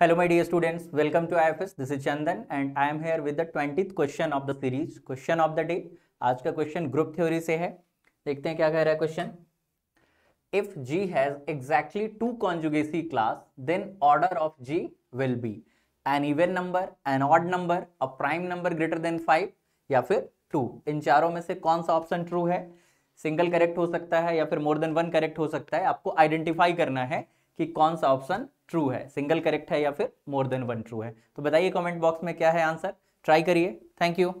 hello my dear students welcome to I this is Chandan and I am here with the twenty question of the series question of the day आज का question group theory से है देखते हैं क्या कह रहा है question if G has exactly two conjugacy class then order of G will be an even number an odd number a prime number greater than five या फिर टू इन चारों में से कौन सा ऑप्शन ट्रू है सिंगल करेक्ट हो सकता है या फिर मोर देन वन करेक्ट हो सकता है आपको आइडेंटिफाई करना है कि कौन सा ऑप्शन ट्रू है सिंगल करेक्ट है या फिर मोर देन वन ट्रू है तो बताइए कमेंट बॉक्स में क्या है आंसर ट्राई करिए थैंक यू